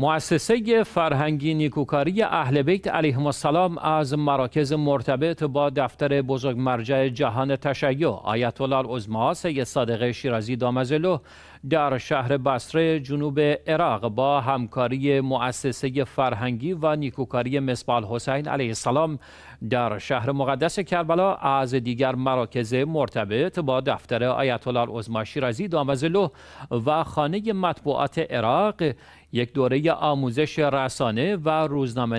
مؤسسه فرهنگی نیکوکاری اهل بیت علیهم السلام از مراکز مرتبط با دفتر بزرگ مرجع جهان تشیع آیت الله العظما سید صادق شیرازی دامزلو در شهر بصره جنوب عراق با همکاری مؤسسه فرهنگی و نیکوکاری مصباح حسین علیه السلام در شهر مقدس کربلا از دیگر مراکز مرتبط با دفتر آیت الله العظما شیرازی دامزلو و خانه مطبوعات عراق یک دوره آموزش رسانه و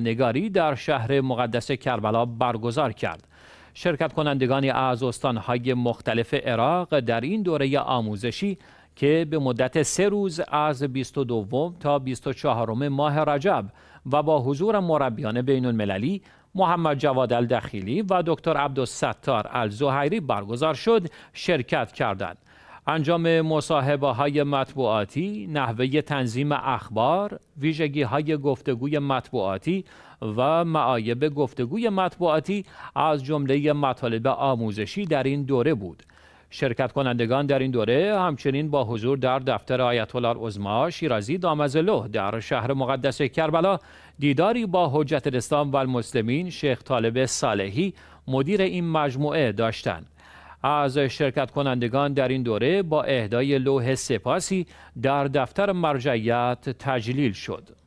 نگاری در شهر مقدس کربلا برگزار کرد. شرکت کنندگانی از استانهای مختلف عراق در این دوره آموزشی که به مدت سه روز از 22 تا 24 ماه رجب و با حضور مربیان بین المللی محمد جواد الدخیلی و دکتر عبدالستار الزهیری برگزار شد شرکت کردند. انجام مصاحبه های مطبوعاتی، نحوه تنظیم اخبار، ویژگی های گفتگوی مطبوعاتی و معایب گفتگوی مطبوعاتی از جمله مطالب آموزشی در این دوره بود. شرکت کنندگان در این دوره همچنین با حضور در دفتر آیت الله العظما شیرازی دامزلو در شهر مقدس کربلا دیداری با حجت الاسلام و المسلمین شیخ طالب صالحی مدیر این مجموعه داشتند. از شرکت کنندگان در این دوره با اهدای لوح سپاسی در دفتر مرجعیت تجلیل شد.